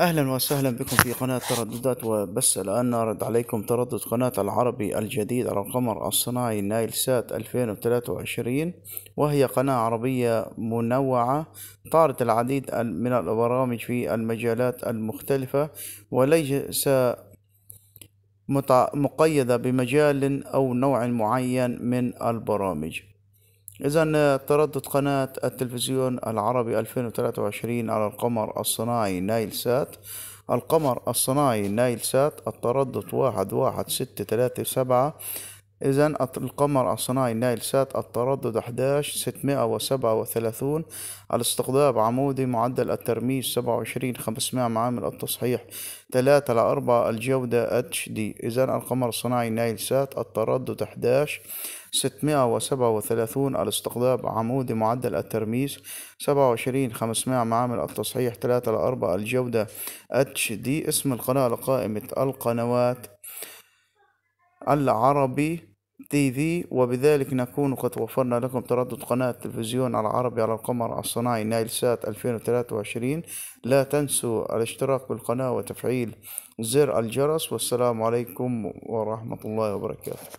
اهلا وسهلا بكم في قناة ترددات وبس الان نعرض عليكم تردد قناة العربي الجديد على القمر الصناعي نايل سات 2023 وهي قناة عربية منوعة تعرض العديد من البرامج في المجالات المختلفة وليس مقيدة بمجال او نوع معين من البرامج إذا آه، تردد قناة التلفزيون العربي 2023 على القمر الصناعي نايل سات القمر الصناعي نايل سات التردد واحد واحد ستة تلاتة سبعة إذا القمر الصناعي نايل سات التردد 11637 637 الاستقطاب عمودي معدل الترميز 27 500 معامل التصحيح 3 على 4 الجودة اتش دي إذا القمر الصناعي نايل سات التردد 11637 637 الاستقطاب عمودي معدل الترميز 27 500 معامل التصحيح 3 على 4 الجودة اتش دي اسم القناة لقائمة القنوات العربي تي في وبذلك نكون قد وفرنا لكم تردد قناة التلفزيون العربي على القمر الصناعي نايل سات 2023 لا تنسوا الاشتراك بالقناة وتفعيل زر الجرس والسلام عليكم ورحمة الله وبركاته